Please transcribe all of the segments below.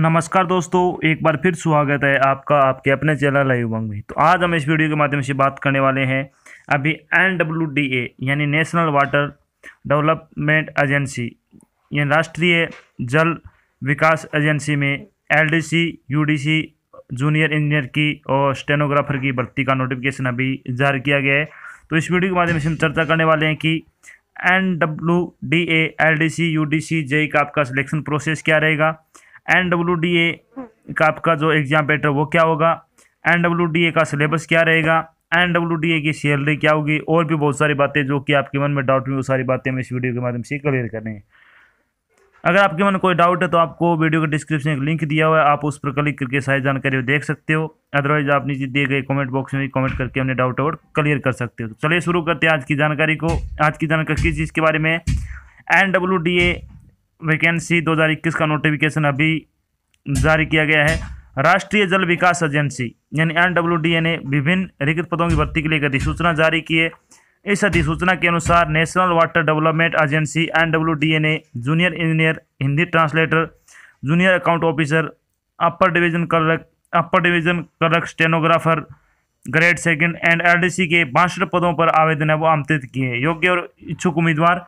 नमस्कार दोस्तों एक बार फिर स्वागत है आपका आपके अपने चैनल लाइव उमंग में तो आज हम इस वीडियो के माध्यम से बात करने वाले हैं अभी एन डब्ल्यू डी ए यानी नेशनल वाटर डेवलपमेंट एजेंसी यानी राष्ट्रीय जल विकास एजेंसी में L D C U D C junior engineer की और स्टेनोग्राफर की भर्ती का नोटिफिकेशन अभी जारी किया गया है तो इस वीडियो के माध्यम से हम चर्चा करने वाले हैं कि N W D A L D C U D C JE का आपका सिलेक्शन प्रोसेस क्या रहेगा एन डब्ल्यू डी ए का आपका जो एग्ज़ाम पेटर वो क्या होगा एन डब्ल्यू डी ए का सिलेबस क्या रहेगा एन डब्ल्यू डी ए की सैलरी क्या होगी और भी बहुत सारी बातें जो कि आपके मन में डाउट हुई वो सारी बातें हम इस वीडियो के माध्यम से क्लियर करें अगर आपके मन में कोई डाउट है तो आपको वीडियो के डिस्क्रिप्शन एक लिंक दिया हुआ है आप उस पर क्लिक करके सारी जानकारी देख सकते हो अदरवाइज आप नीचे दिए गए कमेंट बॉक्स में कमेंट करके अपने डाउट और क्लियर कर सकते हो तो चलिए शुरू करते हैं आज की जानकारी को आज की जानकारी किस चीज़ के बारे में N W D A vacancy 2021 का नोटिफिकेशन अभी जारी किया गया है राष्ट्रीय जल विकास एजेंसी यानी एन ने विभिन्न रिक्त पदों की भर्ती के लिए एक अधिसूचना जारी की है इस अधिसूचना के अनुसार National Water Development Agency N ने junior engineer Hindi translator junior account officer upper division clerk upper division clerk stenographer grade second and LDC के बासठ पदों पर आवेदन है वो आमंत्रित किए योग्य और इच्छुक उम्मीदवार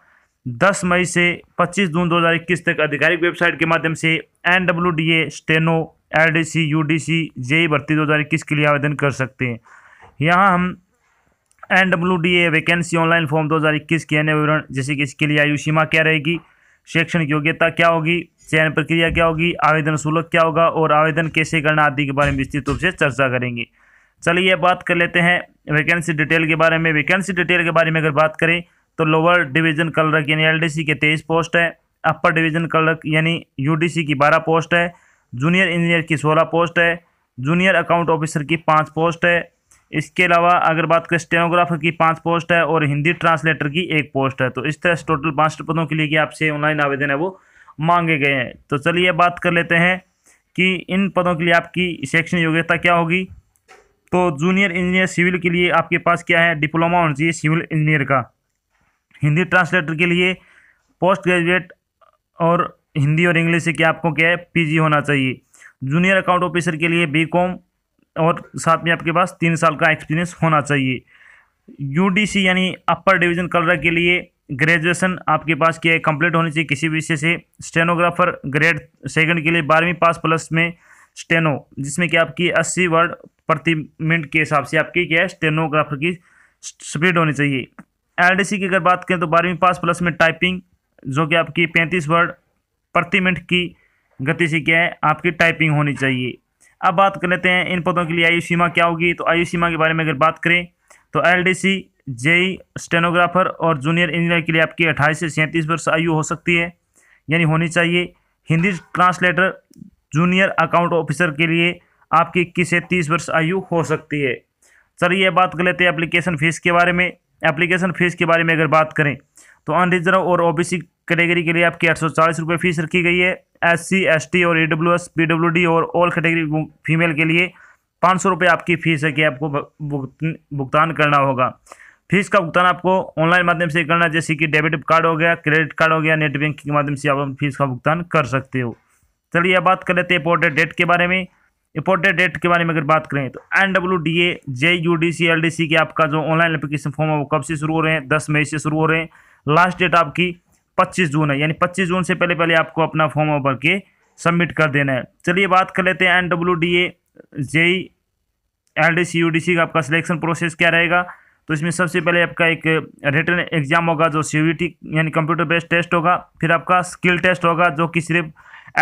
10 मई से 25 जून 2021 तक आधिकारिक वेबसाइट के माध्यम से N W D A steno L D C U D C JE भर्ती 2021 के लिए आवेदन कर सकते हैं यहाँ हम N W D A vacancy online form 2021 के अन्य विवरण जैसे कि इसके लिए आयु सीमा क्या रहेगी शैक्षणिक योग्यता क्या होगी चयन प्रक्रिया क्या होगी आवेदन शुल्क क्या होगा और आवेदन कैसे करना आदि के बारे में विस्तृत रूप से चर्चा करेंगे चलिए बात कर लेते हैं वैकेंसी डिटेल के बारे में वैकेंसी डिटेल के बारे में अगर बात करें तो लोअर डिवीजन क्लर्क यानी एलडीसी के तेईस पोस्ट है अपर डिवीजन क्लर्क यानी यूडीसी की बारह पोस्ट है जूनियर इंजीनियर की सोलह पोस्ट है जूनियर अकाउंट ऑफिसर की पाँच पोस्ट है इसके अलावा अगर बात करें स्टेनोग्राफर की पाँच पोस्ट है और हिंदी ट्रांसलेटर की एक पोस्ट है तो इस तरह से टोटल पाँच पदों के लिए कि आपसे ऑनलाइन आवेदन है वो मांगे गए हैं तो चलिए बात कर लेते हैं कि इन पदों के लिए आपकी शैक्षणिक योग्यता क्या होगी तो जूनियर इंजीनियर सिविल के लिए आपके पास क्या है डिप्लोमा होना चाहिए सिविल इंजीनियर का हिंदी ट्रांसलेटर के लिए पोस्ट ग्रेजुएट और हिंदी और इंग्लिश से क्या आपको क्या है पी होना चाहिए जूनियर अकाउंट ऑफिसर के लिए बी और साथ में आपके पास तीन साल का एक्सपीरियंस होना चाहिए यूडीसी यानी अपर डिवीजन कलर के लिए ग्रेजुएशन आपके पास क्या है कंप्लीट होनी चाहिए किसी विषय से स्टेनोग्राफर ग्रेड सेकंड के लिए बारहवीं पास प्लस में स्टेनो जिसमें कि आपकी अस्सी वर्ड प्रति मिनट के हिसाब से आपकी क्या है स्टेनोग्राफर की स्पीड होनी चाहिए सी की अगर बात करें तो बारहवीं पास प्लस में टाइपिंग जो कि आपकी पैंतीस वर्ड प्रति मिनट की गति से क्या है आपकी टाइपिंग होनी चाहिए अब बात कर लेते हैं इन पदों के लिए आयु सीमा क्या होगी तो आयु सीमा के बारे में अगर बात करें तो L D C JE stenographer और जूनियर इंजीनियर के लिए आपकी अट्ठाईस से सैंतीस वर्ष आयु हो सकती है यानी होनी चाहिए Hindi translator junior account officer के लिए आपकी इक्कीस से तीस वर्ष आयु हो सकती है सर ये बात कर लेते हैं एप्लीकेशन फ़ीस के बारे में एप्लीकेशन फ़ीस के बारे में अगर बात करें तो अनरिजर्व और ओबीसी कैटेगरी के लिए आपकी आठ सौ चालीस रुपये फ़ीस रखी गई है एस सी एस टी और A W S P W D और ऑल कैटेगरी फीमेल के लिए पाँच सौ रुपये आपकी फ़ीस है कि आपको भुगतान करना होगा फीस का भुगतान आपको ऑनलाइन माध्यम से करना जैसे कि डेबिट कार्ड हो गया क्रेडिट कार्ड हो गया नेट बैंकिंग के माध्यम से आप फीस का भुगतान कर सकते हो चलिए अब बात कर लेते हैं पोर्टेड डेट के बारे में इंपॉर्टेंट डेट के बारे में अगर बात करें तो N W D A J U D C L D C के आपका जो ऑनलाइन एप्लीकेशन फॉर्म है वो कब से शुरू हो रहे हैं दस मई से शुरू हो रहे हैं लास्ट डेट आपकी पच्चीस जून है यानी पच्चीस जून से पहले पहले आपको अपना फॉर्म भर के सबमिट कर देना है चलिए बात कर लेते हैं N W D A J L D C U D C का आपका सिलेक्शन प्रोसेस क्या रहेगा तो इसमें सबसे पहले आपका एक रिटर्न एग्जाम होगा जो सी टी यानी कंप्यूटर बेस्ड टेस्ट होगा फिर आपका स्किल टेस्ट होगा जो कि सिर्फ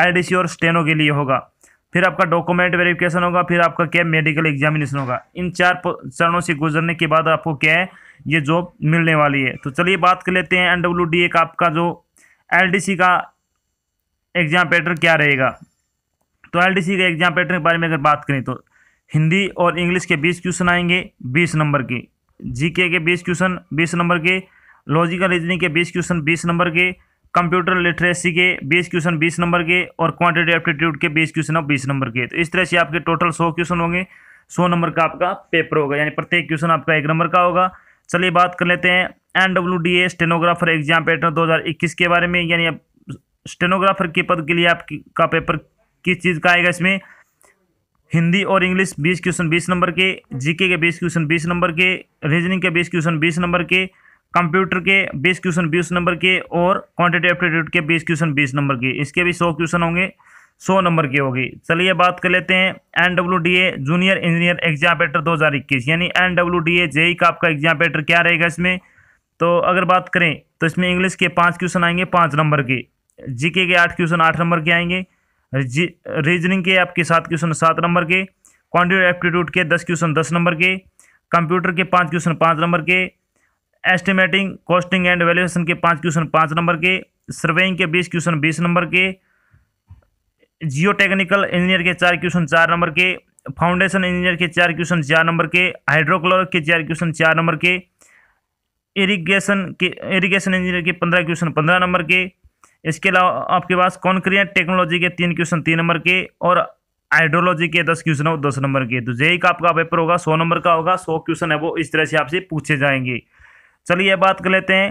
एल और स्टेनो के लिए होगा फिर आपका डॉक्यूमेंट वेरिफिकेशन होगा फिर आपका क्या मेडिकल एग्जामिनेशन होगा इन चार चरणों से गुजरने के बाद आपको क्या है ये जॉब मिलने वाली है तो चलिए बात कर लेते हैं एन का आपका जो एल का एग्जाम पैटर्न क्या रहेगा तो एल के एग्जाम पैटर्न के बारे में अगर बात करें तो हिंदी और इंग्लिश के बीस क्वेश्चन आएंगे बीस नंबर के जीके के बीस क्वेश्चन बीस नंबर के लॉजिकल रीजनिंग के बीस क्वेश्चन बीस नंबर के कंप्यूटर लिटरेसी के बीस क्वेश्चन बीस नंबर के और क्वांटिटी एप्टीट्यूड के बीस क्वेश्चन और बीस नंबर के तो इस तरह से आपके टोटल सौ क्वेश्चन होंगे सौ नंबर का आपका पेपर होगा यानी प्रत्येक क्वेश्चन आपका एक नंबर का होगा चलिए बात कर लेते हैं N W D A stenographer exam pattern 2021 के बारे में यानी अब स्टेनोग्राफर के पद के लिए आपका पेपर किस चीज़ का आएगा इसमें हिंदी और इंग्लिश 20 क्वेश्चन 20 नंबर के जीके के 20 क्वेश्चन 20 नंबर के रीजनिंग के 20 क्वेश्चन 20 नंबर के कंप्यूटर के बीस क्वेश्चन बीस नंबर के और क्वांटिटी एप्टीट्यूड के बीस क्वेश्चन बीस नंबर के इसके भी सौ क्वेश्चन होंगे सौ नंबर के होगी चलिए बात कर लेते हैं N W D A junior engineer exam pattern दो हज़ार इक्कीस यानी N W D A JE का आपका एग्जाम पेटर क्या रहेगा इसमें तो अगर बात करें तो इसमें इंग्लिश के पाँच क्वेश्चन आएंगे पाँच नंबर के जी के आठ क्वेश्चन आठ नंबर के आएंगे रीजनिंग के आपके सात क्वेश्चन सात नंबर के क्वान्टिटी एप्टीट्यूड के दस क्वेश्चन दस नंबर के कंप्यूटर के पाँच क्वेश्चन पाँच नंबर के एस्टिमेटिंग कॉस्टिंग एंड वैल्यूएशन के पाँच क्वेश्चन पाँच नंबर के सर्वेइंग के बीस क्वेश्चन बीस नंबर के जियो टेक्निकल इंजीनियर के चार क्वेश्चन चार नंबर के फाउंडेशन इंजीनियर के चार क्वेश्चन चार नंबर के हाइड्रोक्लोर के चार क्वेश्चन चार नंबर के इरिगेशन के इरिगेशन इंजीनियर के पंद्रह क्वेश्चन पंद्रह नंबर के इसके अलावा आपके पास कॉन्क्रीट टेक्नोलॉजी के तीन क्वेश्चन तीन नंबर के और हाइड्रोलॉजी के दस क्वेश्चन हो दस नंबर के तो जेई का आपका पेपर होगा सौ नंबर का होगा सौ क्वेश्चन है वो इस तरह से आपसे पूछे जाएंगे चलिए बात कर लेते हैं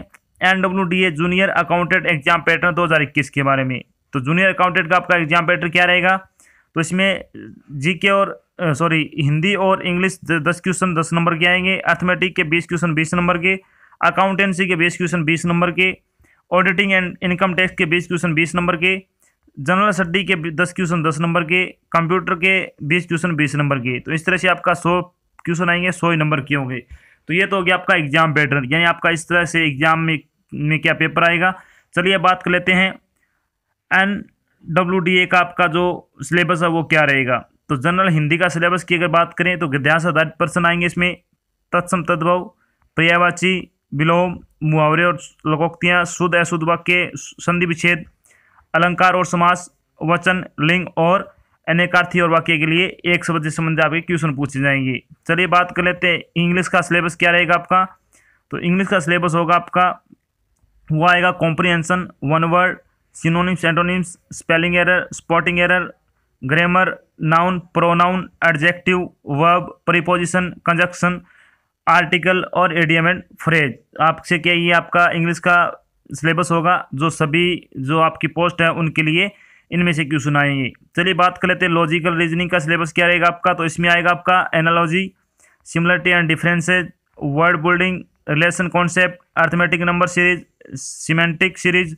N W D A junior accountant exam pattern 2021 के बारे में तो जूनियर अकाउंटेंट का आपका एग्जाम पैटर्न क्या रहेगा तो इसमें जीके और सॉरी हिंदी और इंग्लिश दस क्वेश्चन दस नंबर के आएंगे अर्थमेटिक के बीस क्वेश्चन बीस नंबर के अकाउंटेंसी के बीस क्वेश्चन बीस नंबर के ऑडिटिंग एंड इनकम टैक्स के बीस क्वेश्चन बीस नंबर के जनरल स्टडी के दस क्वेश्चन दस नंबर के कंप्यूटर के बीस क्वेश्चन बीस नंबर के तो इस तरह से आपका सौ क्वेश्चन आएंगे सौ ही नंबर के होंगे तो ये तो हो गया आपका एग्जाम पैटर्न यानी आपका इस तरह से एग्जाम में में क्या पेपर आएगा चलिए बात कर लेते हैं एन डब्ल्यू डी ए का आपका जो सिलेबस है वो क्या रहेगा तो जनरल हिंदी का सिलेबस की अगर बात करें तो गद्यांश आधारित पर्सन आएंगे इसमें तत्सम तद्भव पर्यायवाची विलोम मुहावरे और लोकोक्तियाँ शुद्ध अशुद्ध वाक्य संधि विच्छेद अलंकार और समास वचन लिंग और अनेकार्थी और वाक्य के लिए एक शब्द से संबंधित आपके क्वेश्चन पूछे जाएंगे चलिए बात कर लेते हैं इंग्लिश का सिलेबस क्या रहेगा आपका तो इंग्लिश का सिलेबस होगा आपका वो आएगा comprehension one word synonyms antonyms spelling error spotting error grammar noun pronoun adjective verb preposition conjunction article और एडियम एंड फ्रेज आपसे क्या ये आपका इंग्लिश का सिलेबस होगा जो सभी जो आपकी पोस्ट है उनके लिए इनमें से क्यों सुनाएंगे चलिए बात कर लेते हैं लॉजिकल रीजनिंग का सिलेबस क्या रहेगा आपका तो इसमें आएगा आपका analogy similarity and differences word building relation concept arithmetic number series semantic series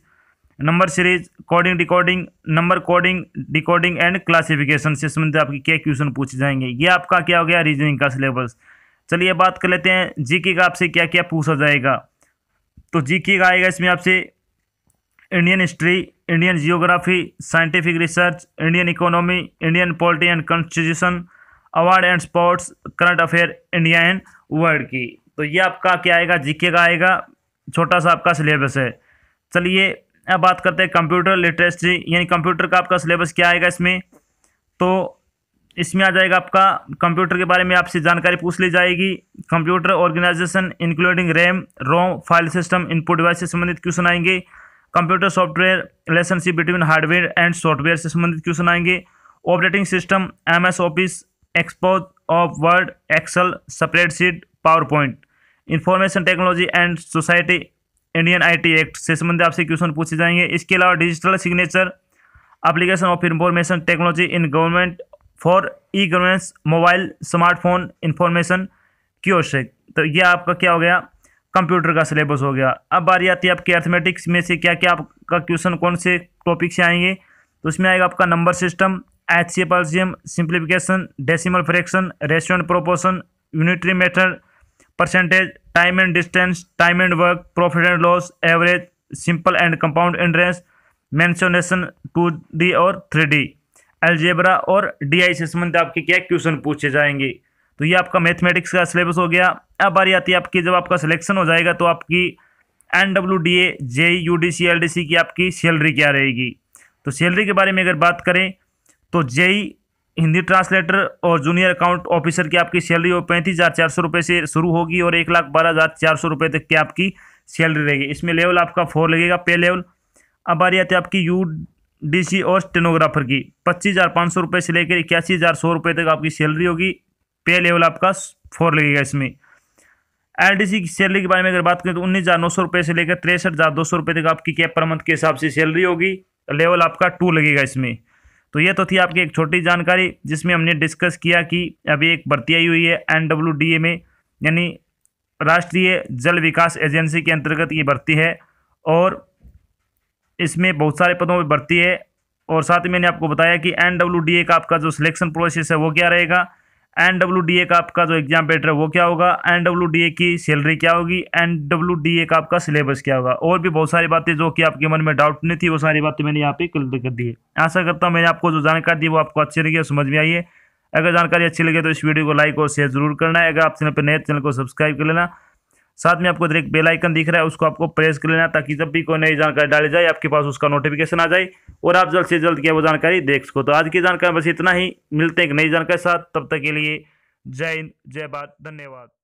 number series coding decoding number coding decoding and classification से संबंधित आपके क्या क्वेश्चन पूछे जाएंगे ये आपका क्या हो गया रीजनिंग का सिलेबस चलिए बात कर लेते हैं जीके का आपसे क्या क्या पूछा जाएगा तो जीके का आएगा इसमें आपसे Indian history Indian geography scientific research Indian economy Indian polity and constitution award and sports current affair India and world की तो ये आपका क्या आएगा जीके का आएगा छोटा सा आपका सिलेबस है चलिए अब बात करते हैं कंप्यूटर लिटरेसी यानी कंप्यूटर का आपका सिलेबस क्या आएगा इसमें तो इसमें आ जाएगा आपका कंप्यूटर के बारे में आपसे जानकारी पूछ ली जाएगी computer organization including RAM ROM file system input device से संबंधित क्वेश्चन आएंगे computer software relationship between hardware and software से संबंधित क्वेश्चन आएंगे operating system M S office expo of word excel spreadsheet power point information technology and society Indian IT act से संबंधित आपसे question पूछे जाएंगे इसके अलावा digital signature application of information technology in government for e governance mobile smartphone information क्यों तो ये आपका क्या हो गया कंप्यूटर का सिलेबस हो गया अब बारी आती है आपके अर्थमेटिक्स में से क्या क्या आपका क्वेश्चन कौन से टॉपिक से आएंगे तो उसमें आएगा आपका नंबर सिस्टम एच सी पल्सियम simplification decimal fraction ratio and proportion unitary method percentage time and distance time and work profit and loss average simple and compound interest mensuration two D और three D algebra और D I से संबंधित आपके क्या question पूछे जाएंगे तो ये आपका मैथमेटिक्स का सिलेबस हो गया अब बारी आती है आपकी जब आपका सिलेक्शन हो जाएगा तो आपकी N W D A J U D C L D C की आपकी सैलरी क्या रहेगी तो सैलरी के बारे में अगर बात करें तो जेई हिंदी ट्रांसलेटर और जूनियर अकाउंट ऑफिसर की आपकी सैलरी वो पैंतीस हज़ार चार सौ रुपये से शुरू होगी और एक लाख बारह हज़ार चार सौ रुपये तक की आपकी सैलरी रहेगी इसमें लेवल आपका फोर लगेगा पे लेवल अब आ रही है आपकी यू डी सी और स्टेनोग्राफर की पच्चीस हज़ार पाँच सौ रुपये से लेकर इक्यासी हज़ार सौ रुपये तक आपकी सैलरी होगी पे लेवल आपका फोर लगेगा इसमें सी की सैलरी के बारे में अगर बात करें तो उन्नीस हज़ार नौ सौ रुपए से लेकर तिरसठ हज़ार दो सौ रुपए तक आपकी कैप पर मंथ के हिसाब से सैलरी होगी लेवल आपका टू लगेगा इसमें तो ये तो थी आपकी एक छोटी जानकारी जिसमें हमने डिस्कस किया कि अभी एक भर्ती आई हुई है ए में यानी राष्ट्रीय जल विकास एजेंसी के अंतर्गत ये भर्ती है और इसमें बहुत सारे पदों पर भर्ती है और साथ ही मैंने आपको बताया कि ए का आपका जो सिलेक्शन प्रोसेस है वो क्या रहेगा एन डब्ल्यू डी ए का आपका जो एग्जाम पेटर है वो क्या होगा एन डब्ल्यू डी ए की सैलरी क्या होगी एन डब्ल्यू डी ए का आपका सिलेबस क्या होगा और भी बहुत सारी बातें जो कि आपके मन में डाउट नहीं थी वो सारी बातें मैंने यहाँ पे क्लियर कर दी है आशा करता हूँ मैंने आपको जो जानकारी दी वो आपको अच्छी लगी और समझ में आई है अगर जानकारी अच्छी लगे तो इस वीडियो को लाइक और शेयर जरूर करना है अगर आप चैनल पर नए तो चैनल को सब्सक्राइब कर लेना साथ में आपको एक बेल आइकन दिख रहा है उसको आपको प्रेस कर लेना ताकि जब भी कोई नई जानकारी डाली जाए आपके पास उसका नोटिफिकेशन आ जाए और आप जल्द से जल्द क्या वो जानकारी देख सको तो आज की जानकारी बस इतना ही मिलते हैं एक नई जानकारी साथ तब तक के लिए जय हिंद जय भारत धन्यवाद